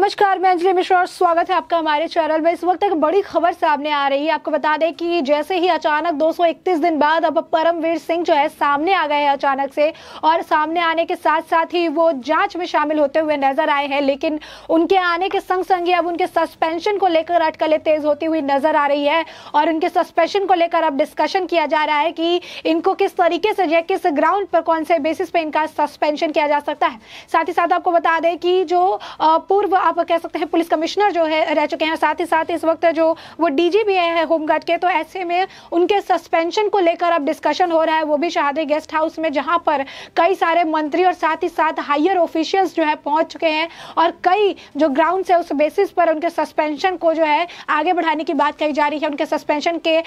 नमस्कार मैं अंजलि मिश्रा और स्वागत है आपका हमारे चैनल में इस वक्त एक बड़ी खबर सामने आ रही है आपको बता दें कि जैसे ही अचानक 231 दिन बाद अब परमवीर सिंह जो है सामने आ गए हैं अचानक से और सामने आने के साथ साथ ही वो जांच में शामिल होते हुए नजर आए हैं लेकिन उनके आने के संग संग ही अब उनके सस्पेंशन को लेकर अटकलें तेज होती हुई नजर आ रही है और उनके सस्पेंशन को लेकर अब डिस्कशन किया जा रहा है कि इनको किस तरीके से या किस ग्राउंड पर कौन से बेसिस पे इनका सस्पेंशन किया जा सकता है साथ ही साथ आपको बता दें कि जो पूर्व आप कह सकते हैं पुलिस कमिश्नर जो है रह चुके हैं साथ ही साथ इस वक्त जो वो डीजीपी है होमगार्ड के तो ऐसे में उनके सस्पेंशन को लेकर अब डिस्कशन हो रहा है वो भी शहादे गेस्ट हाउस में जहां पर कई सारे मंत्री और साथ ही साथ हायर ऑफिशियल्स जो है पहुंच चुके हैं और कई जो ग्राउंड है उस बेसिस पर उनके सस्पेंशन को जो है आगे बढ़ाने की बात कही जा रही है उनके सस्पेंशन के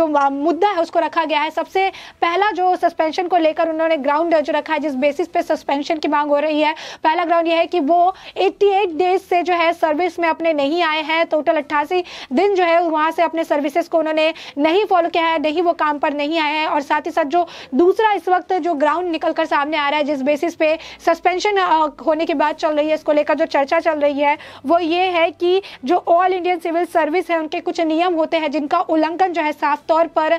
जो मुद्दा है उसको रखा गया है सबसे पहला जो सस्पेंशन को लेकर उन्होंने ग्राउंड जो रखा है जिस बेसिस पे सस्पेंशन की मांग हो रही है पहला ग्राउंड यह है कि वो 88 डेज सर्विस से जो है सर्विस में अपने नहीं आए हैं टोटल अट्ठासी दिन जो है वहाँ से अपने सर्विसेज को उन्होंने नहीं फॉलो किया है नहीं वो काम पर नहीं आए हैं और साथ ही साथ जो दूसरा इस वक्त जो ग्राउंड निकल कर सामने आ रहा है जिस बेसिस पे सस्पेंशन होने की बात चल रही है इसको लेकर जो चर्चा चल रही है वो ये है कि जो ऑल इंडियन सिविल सर्विस है उनके कुछ नियम होते हैं जिनका उल्लंघन जो है साफ तौर पर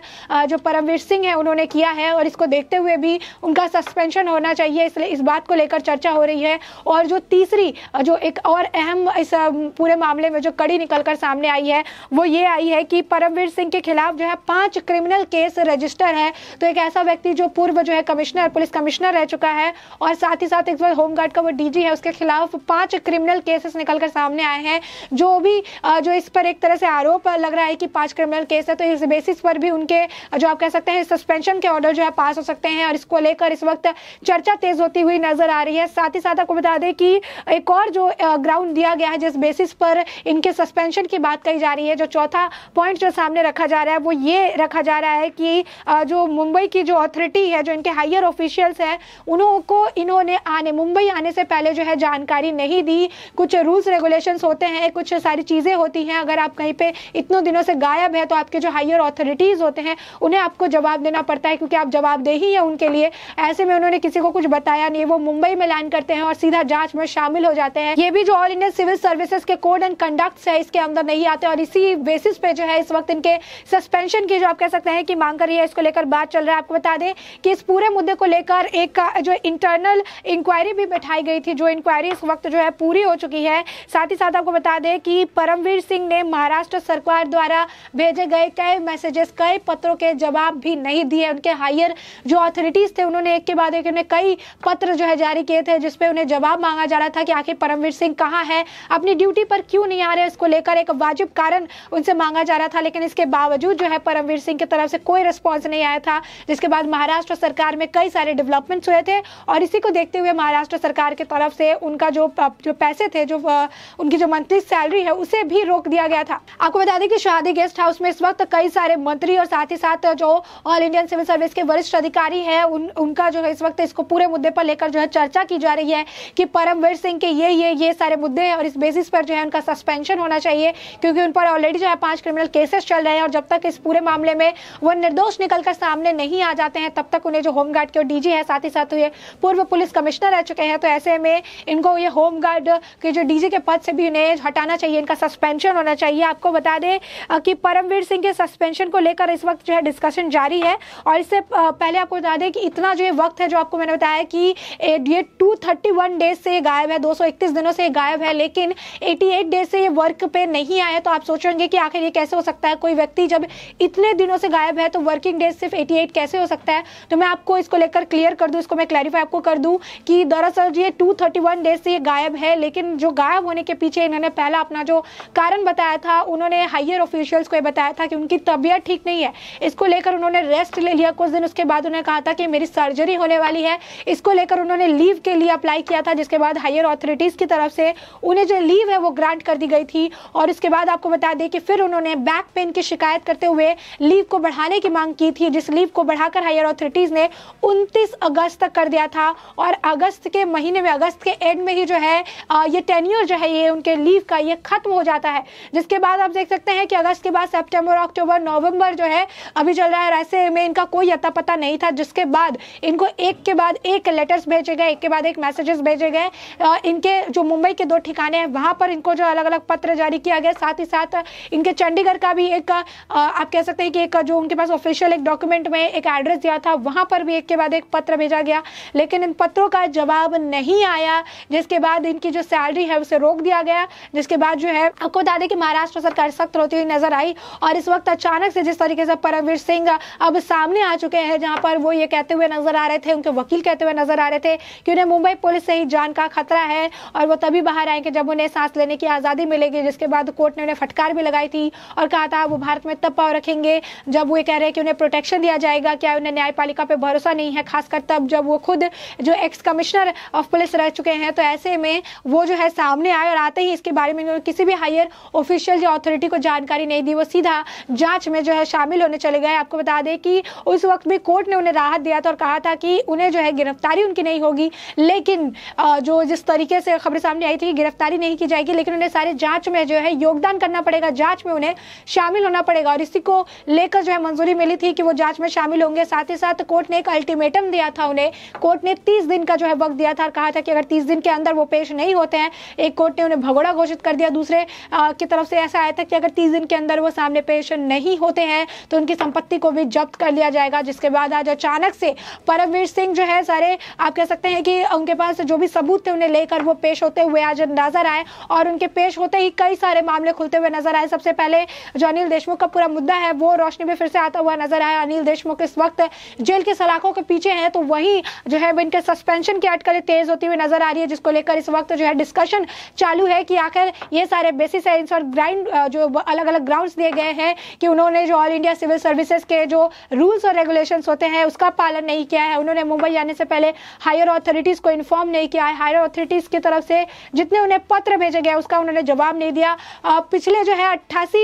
जो परमवीर सिंह है उन्होंने किया है और इसको देखते हुए भी उनका सस्पेंशन होना चाहिए इसलिए इस बात को लेकर चर्चा हो रही है और जो तीसरी जो एक और और अहम इस पूरे मामले में जो कड़ी निकलकर सामने आई है वो ये आई है कि परमवीर सिंह के खिलाफ जो है पांच क्रिमिनल केस रजिस्टर है तो एक ऐसा व्यक्ति जो पूर्व जो है कमिश्नर पुलिस कमिश्नर रह चुका है और साथ ही साथ एक बार होमगार्ड का वो डीजी है उसके खिलाफ पांच क्रिमिनल केसेस निकलकर सामने आए हैं जो भी जो इस पर एक तरह से आरोप लग रहा है कि पांच क्रिमिनल केस है तो इस बेसिस पर भी उनके जो आप कह सकते हैं सस्पेंशन के ऑर्डर जो है पास हो सकते हैं और इसको लेकर इस वक्त चर्चा तेज होती हुई नजर आ रही है साथ ही साथ आपको बता दें कि एक और जो ग्राम ग्राउंड दिया गया है जिस बेसिस पर इनके सस्पेंशन की बात कही जा रही है जो चौथा पॉइंट जो सामने रखा जा रहा है वो ये रखा जा रहा है कि जो मुंबई की जो अथॉरिटी है जो इनके हायर ऑफिशियल्स हैं उनको इन्होंने आने मुंबई आने से पहले जो है जानकारी नहीं दी कुछ रूल्स रेगुलेशंस होते हैं कुछ सारी चीज़ें होती हैं अगर आप कहीं पर इतने दिनों से गायब है तो आपके जो हायर ऑथॉरिटीज़ होते हैं उन्हें आपको जवाब देना पड़ता है क्योंकि आप जवाबदेही है उनके लिए ऐसे में उन्होंने किसी को कुछ बताया नहीं वो मुंबई में लैंड करते हैं और सीधा जाँच में शामिल हो जाते हैं ये भी जो ऑल इंडिया सिविल सर्विसेज के कोड एंड कंडक्ट है इसके अंदर नहीं आते और इसी बेसिस पे जो है इस वक्त इनके सस्पेंशन की जो आप कह सकते हैं कि मांग कर रही है इसको लेकर बात चल रहा है आपको बता दें कि इस पूरे मुद्दे को लेकर एक जो इंटरनल इंक्वायरी भी बैठाई गई थी जो इंक्वायरी इस वक्त जो है पूरी हो चुकी है साथ ही साथ आपको बता दें कि परमवीर सिंह ने महाराष्ट्र सरकार द्वारा भेजे गए कई मैसेजेस कई पत्रों के जवाब भी नहीं दिए उनके हायर जो अथॉरिटीज थे उन्होंने एक के बाद एक उन्हें कई पत्र जो है जारी किए थे जिसपे उन्हें जवाब मांगा जा रहा था कि आखिर परमवीर सिंह कहाँ रहा है अपनी ड्यूटी पर क्यों नहीं आ रहे इसको लेकर एक वाजिब कारण उनसे मांगा जा रहा था लेकिन इसके बावजूद जो है परमवीर सिंह की तरफ से कोई रिस्पॉन्स नहीं आया था जिसके बाद महाराष्ट्र सरकार में कई सारे डेवलपमेंट्स हुए थे और इसी को देखते हुए महाराष्ट्र सरकार की तरफ से उनका जो जो पैसे थे जो उनकी जो मंथली सैलरी है उसे भी रोक दिया गया था आपको बता दें कि शादी गेस्ट हाउस में इस वक्त कई सारे मंत्री और साथ ही साथ जो ऑल इंडियन सिविल सर्विस के वरिष्ठ अधिकारी हैं उन उनका जो है इस वक्त इसको पूरे मुद्दे पर लेकर जो है चर्चा की जा रही है कि परमवीर सिंह के ये ये ये सारे मुद्दे हैं और इस बेसिस पर जो है उनका सस्पेंशन होना चाहिए क्योंकि उन पर ऑलरेडी जो है पांच क्रिमिनल केसेस चल रहे हैं और जब तक इस पूरे मामले में वो निर्दोष निकलकर सामने नहीं आ जाते हैं तब तक उन्हें जो होमगार्ड के डीजी है साथ ही साथ हुए पूर्व पुलिस कमिश्नर रह चुके हैं तो ऐसे में इनको ये होमगार्ड के जो डीजी के पद से भी उन्हें हटाना चाहिए इनका सस्पेंशन होना चाहिए आपको बता दें कि परमवीर सिंह के सस्पेंशन को लेकर इस वक्त जो है डिस्कशन जारी है और इससे पहले आपको बता दें कि इतना जो ये वक्त है जो आपको मैंने बताया कि ये टू डेज से गायब है दो दिनों से गायब गायब है लेकिन 88 डेज से ये वर्क पे नहीं आया तो आप सोच रहे कि आखिर ये कैसे हो सकता है कोई व्यक्ति जब इतने दिनों से गायब है तो वर्किंग डेज सिर्फ 88 कैसे हो सकता है तो मैं आपको इसको लेकर क्लियर कर दूँ इसको मैं क्लैरिफाई आपको कर दूँ कि दरअसल ये टू डेज से ये गायब है लेकिन जो गायब होने के पीछे इन्होंने पहला अपना जो कारण बताया था उन्होंने हाइयर ऑफिशियल्स को बताया था कि उनकी तबीयत ठीक नहीं है इसको लेकर उन्होंने रेस्ट ले लिया कुछ दिन उसके बाद उन्होंने कहा था कि मेरी सर्जरी होने वाली है इसको लेकर उन्होंने लीव के लिए अप्लाई किया था जिसके बाद हायर अथॉरिटीज़ की तरफ से उन्हें जो लीव है वो ग्रांट कर दी गई थी और उसके बाद आपको बता दें कि फिर उन्होंने बैक पेन की शिकायत करते हुए लीव को बढ़ाने की मांग की थी जिस लीव को बढ़ाकर हायर अथॉरिटीज़ ने उनतीस अगस्त तक कर दिया था और अगस्त के महीने में अगस्त के एंड में ही जो है ये टेन्यूर जो है ये उनके लीव का ये ख़त्म हो जाता है जिसके बाद आप देख सकते हैं कि अगस्त के बाद सेप्टेम्बर अक्टूबर नवम्बर जो है अभी चल रहा है ऐसे में इनका कोई अता पता नहीं था जिसके बाद इनको एक के बाद एक लेटर्स भेजे गए एक के बाद एक मैसेजेस भेजे गए इनके जो मुंबई के दो ठिकाने हैं वहां पर इनको जो अलग अलग पत्र जारी किया गया साथ ही साथ इनके चंडीगढ़ का भी एक आप कह सकते हैं कि एक जो उनके पास ऑफिशियल एक डॉक्यूमेंट में एक एड्रेस दिया था वहां पर भी एक के बाद एक पत्र भेजा गया लेकिन इन पत्रों का जवाब नहीं आया जिसके बाद इनकी जो सैलरी है उसे रोक दिया गया जिसके बाद जो है आपको बता दें कि महाराष्ट्र सरकार सख्त होती हुई नजर आई और इस वक्त अचानक से जिस तरीके से परमवीर सिंह अब सामने आ चुके हैं जहां पर वो ये कहते हुए नजर आ रहे थे उनके वकील कहते हुए नजर आ रहे थे कि उन्हें मुंबई पुलिस से ही जान का खतरा है और वो तभी बाहर कि जब उन्हें सांस लेने की आज़ादी मिलेगी जिसके बाद कोर्ट ने उन्हें फटकार भी लगाई थी और कहा था वो भारत में तब पाव रखेंगे जब वो कह रहे हैं कि उन्हें प्रोटेक्शन दिया जाएगा क्या उन्हें न्यायपालिका पर भरोसा नहीं है खासकर तब जब वो खुद जो एक्स कमिश्नर ऑफ पुलिस रह चुके हैं तो ऐसे में वो जो है सामने आए और आते ही इसके बारे में किसी भी हायर ऑफिशियल या अथॉरिटी को जानकारी नहीं दी वो सीधा जांच में जो है शामिल होने चले गए आपको बता दें कि उस वक्त भी कोर्ट ने उन्हें राहत दिया था और कहा था कि उन्हें जो है गिरफ्तारी उनकी नहीं होगी लेकिन जो जिस तरीके से खबर सामने आई थी की गिरफ्तारी नहीं की जाएगी लेकिन उन्हें सारे जांच में जो है योगदान करना पड़ेगा जांच में उन्हें शामिल होना पड़ेगा और इसी को लेकर जो है मंजूरी मिली थी कि वो जांच में शामिल होंगे साथ ही साथ कोर्ट ने एक अल्टीमेटम दिया था उन्हें कोर्ट ने तीस दिन का जो है वक्त दिया था और कहा था कि अगर तीस दिन के अंदर वो पेश नहीं होते हैं एक कोर्ट ने उन्हें भगोड़ा घोषित कर दिया दूसरे की तरफ से ऐसा आया था कि अगर तीस दिन के अंदर वो सामने पेश नहीं होते हैं तो उनकी संपत्ति को भी जब्त कर लिया जाएगा जिसके बाद आज अचानक से परमवीर सिंह जो है सारे आप कह सकते हैं कि उनके पास जो भी सबूत थे उन्हें लेकर वो पेश होते हुए आज आज नजर आए और उनके पेश होते ही कई सारे मामले खुलते हुए नजर आए सबसे पहले जो अनिल देशमुख का पूरा मुद्दा है वो रोशनी में फिर से आता हुआ नजर आया अनिल देशमुख इस वक्त जेल की सलाखों के पीछे है तो वही जो है इनके सस्पेंशन की अटकलें तेज होती हुई नजर आ रही है जिसको लेकर इस वक्त जो है डिस्कशन चालू है कि आखिर ये सारे बेसिस है और ग्राइंड जो अलग अलग ग्राउंड दिए गए हैं कि उन्होंने जो ऑल इंडिया सिविल सर्विसेज के जो रूल्स और रेगुलेशन होते हैं उसका पालन नहीं किया है उन्होंने मुंबई आने से पहले हायर अथॉरिटीज को इन्फॉर्म नहीं किया है हायर अथॉरिटीज की तरफ से जिस जितने उन्हें पत्र भेजे गए उसका उन्होंने जवाब नहीं दिया पिछले जो है अट्ठासी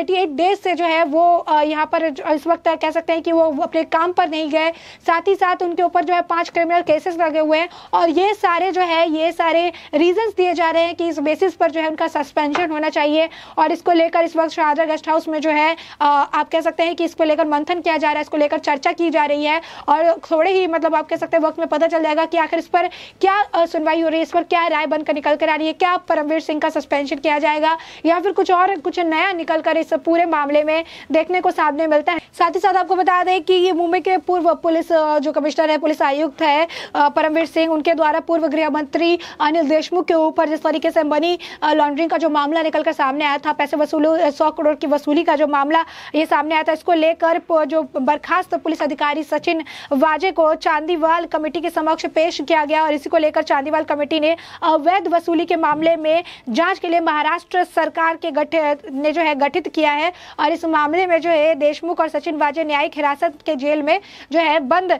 एटी डेज से जो है वो यहाँ पर इस वक्त कह सकते हैं कि वो अपने काम पर नहीं गए साथ ही साथ उनके ऊपर जो है पांच क्रिमिनल केसेस लगे हुए हैं और ये सारे जो है ये सारे रीजन दिए जा रहे हैं कि इस बेसिस पर जो है उनका सस्पेंशन होना चाहिए और इसको लेकर इस वक्त शाहजा गेस्ट हाउस में जो है आप कह सकते हैं कि इसको लेकर मंथन किया जा रहा है इसको लेकर चर्चा की जा रही है और थोड़े ही मतलब आप कह सकते हैं वक्त में पता चल जाएगा कि आखिर इस पर क्या सुनवाई हो रही है इस पर क्या राय बनकर निकल निकल कर आ रही है क्या परमवीर सिंह का सस्पेंशन किया जाएगा या फिर कुछ और कुछ नया निकल कर इस पूरे मामले में देखने को सामने मिलता है साथ ही साथ आपको बता दें कि ये मुंबई के पूर्व पुलिस जो कमिश्नर है पुलिस आयुक्त है परमवीर सिंह उनके द्वारा पूर्व गृह मंत्री अनिल देशमुख के ऊपर जिस तरीके से मनी लॉन्ड्रिंग का जो मामला निकल कर सामने आया था पैसे वसूल सौ करोड़ की वसूली का जो मामला ये सामने आया था इसको लेकर जो बर्खास्त पुलिस अधिकारी सचिन वाजे को चांदीवाल कमेटी के समक्ष पेश किया गया और इसी को लेकर चांदीवाल कमेटी ने अवैध वसूली के मामले में जांच के लिए महाराष्ट्र सरकार के गठित ने जो है गठित किया है और इस मामले में जो है देशमुख और सचिन वाजे न्यायिक हिरासत के जेल में जो है बंद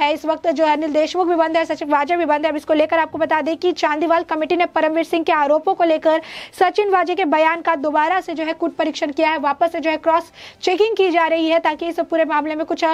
है इस वक्त जो है अनिल देशमुख भी बंद है सचिन वाजे भी बंद है अब इसको लेकर आपको बता दें कि चांदीवाल कमेटी ने परमवीर सिंह के आरोपों को लेकर सचिन वाजे के बयान का दोबारा से जो है कुट परीक्षण किया है वापस से जो है क्रॉस चेकिंग की जा रही है ताकि इस पूरे मामले में कुछ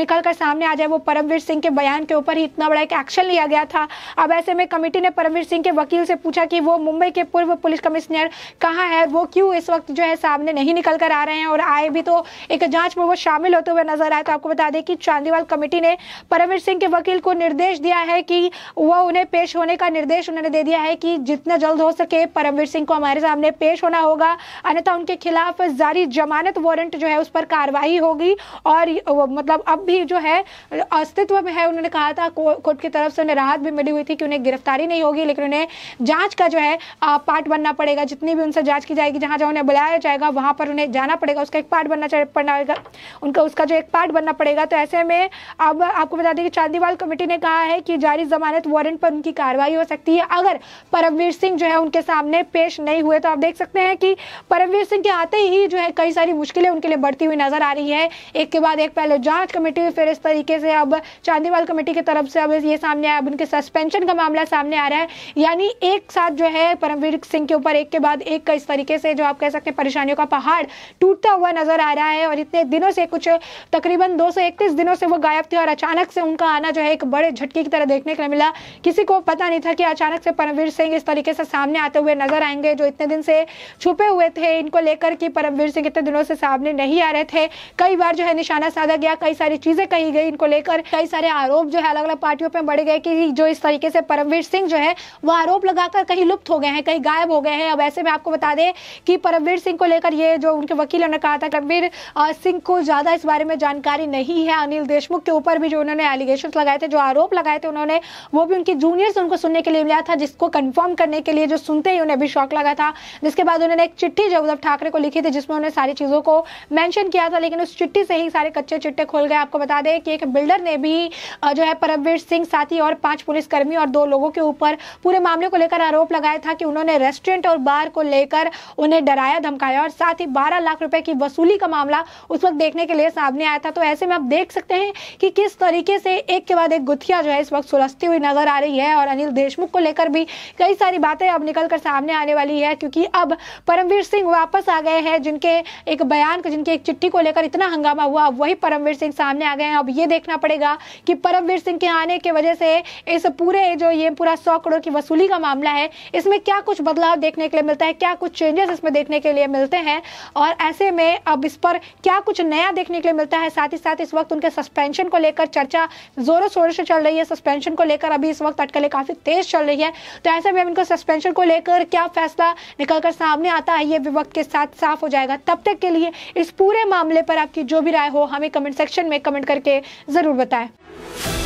निकल कर सामने आ जाए वो परमवीर सिंह के बयान के ऊपर ही इतना बड़ा एक एक्शन लिया गया था अब ऐसे में कमेटी ने परमवीर सिंह के वकील से पूछा कि वो मुंबई के पूर्व पुलिस कमिश्नर कहाँ है वो क्यों इस वक्त जो है सामने नहीं निकल कर आ रहे हैं और आए भी तो एक जांच में वो शामिल होते हुए नजर आए तो आपको बता दें कि चांदीवाल कमेटी ने परमवीर सिंह के वकील को निर्देश दिया है कि वो उन्हें पेश होने का निर्देश उन्होंने दे दिया है कि जितना जल्द हो सके परमवीर सिंह को हमारे सामने पेश होना होगा अन्यथा उनके खिलाफ जारी जमानत वारंट जो है उस पर कार्रवाई होगी और मतलब अब भी जो है अस्तित्व में है उन्होंने कहा था कोर्ट की तरफ से उन्हें राहत भी मिली हुई थी कि उन्हें गिरफ्तारी नहीं होगी लेकिन उन्हें जांच का जो है पार्ट बनना पड़ेगा जितनी भी उनसे जांच की जाएगी जहां जहां उन्हें बुलाया जाएगा वहां पर उन्हें जाना पड़ेगा उसका एक पार्ट बनना पड़ेगा उनका उसका जो एक पार्ट बनना पड़ेगा तो ऐसे में अब आपको बता दें कि चांदीवाल कमेटी ने कहा है कि जारी जमानत वारंट पर उनकी कार्रवाई हो सकती है अगर परमवीर सिंह जो है उनके सामने पेश नहीं हुए तो आप देख सकते हैं कि परमवीर सिंह के आते ही जो है कई सारी मुश्किलें उनके लिए बढ़ती हुई नजर आ रही है एक के बाद एक पहले जांच कमेटी फिर इस तरीके से अब चांदीवाल कमेटी की तरफ से अब ये सामने आया अब उनके सस्पेंशन का मामला सामने आ रहा है यानी एक साथ जो है परमवीर सिंह के ऊपर एक के बाद एक का इस तरीके से जो आप कह सकते हैं परेशानियों का पहाड़ टूटता हुआ नजर आ रहा है और इतने दिनों से कुछ तकरीबन दो दिनों से वो गायब थे और अचानक से उनका आना जो है एक बड़े झटके की तरह देखने को मिला किसी को पता नहीं था कि अचानक से परमवीर सिंह इस तरीके से सामने आते हुए नजर आएंगे जो इतने दिन से छुपे हुए थे इनको लेकर कि परमवीर सिंह इतने दिनों से सामने नहीं आ रहे थे कई बार जो है निशाना साधा गया कई सारी चीजें कही गई इनको लेकर कई सारे आरोप जो है अलग अलग पार्टियों पर बढ़े गए कि जो इस तरीके से परमवीर सिंह जो है वो आरोप लगाकर कहीं लुप्त हो गए हैं कहीं गायब हो गए हैं अब ऐसे में आपको बता दें कि परमवीर सिंह को लेकर ये जो उनके वकील ने कहा था परमवीर सिंह को ज़्यादा इस बारे में जानकारी नहीं है अनिल देशमुख के ऊपर भी जो उन्होंने एलिगेशन लगाए थे जो आरोप लगाए थे उन्होंने वो भी उनके जूनियर उनको सुनने के लिए मिला था जिसको कन्फर्म करने के लिए जो सुनते ही उन्हें भी शौक लगा था जिसके बाद उन्होंने एक चिट्ठी जो उद्धव ठाकरे को लिखी थी जिसमें उन्होंने सारी चीज़ों को मैंशन किया था लेकिन उस चिट्ठी से ही सारे कच्चे चिट्ठे खोल गए आपको बता दें कि एक बिल्डर ने भी जो है परमवीर सिंह साथी और पांच पुलिसकर्मी और दो लोगों के ऊपर पूरे मामले को लेकर आरोप लगाया था कि उन्होंने रेस्टोरेंट और बार को लेकर उन्हें डराया धमकाया और साथ ही बारह लाख रुपए की वसूली का मामला उस वक्त देखने के लिए सामने आया था तो ऐसे में आप देख सकते हैं कि किस तरीके से एक के बाद एक गुथिया जो है इस वक्त सुलझती हुई नजर आ रही है और अनिल देशमुख को लेकर भी कई सारी बातें अब निकल कर सामने आने वाली है क्योंकि अब परमवीर सिंह वापस आ गए हैं जिनके एक बयान जिनके एक चिट्ठी को लेकर इतना हंगामा हुआ वही परमवीर सिंह सामने आ गए हैं अब ये देखना पड़ेगा कि परमवीर सिंह के आने की वजह से इस पूरे जो ये पूरा सौ करोड़ की वसूली का मामला है इसमें क्या कुछ बदलाव देखने के लिए मिलता है क्या कुछ चेंजेस इसमें देखने के लिए मिलते हैं और ऐसे में अब इस पर क्या कुछ नया देखने के लिए मिलता है साथ ही साथ इस वक्त उनके सस्पेंशन को लेकर चर्चा जोरों शोरों से चल रही है सस्पेंशन को लेकर अभी इस वक्त अटकलें काफ़ी तेज चल रही है तो ऐसे में इनको सस्पेंशन को लेकर क्या फैसला निकलकर सामने आता है ये विवक्त के साथ साफ हो जाएगा तब तक के लिए इस पूरे मामले पर आपकी जो भी राय हो हमें कमेंट सेक्शन में कमेंट करके ज़रूर बताएं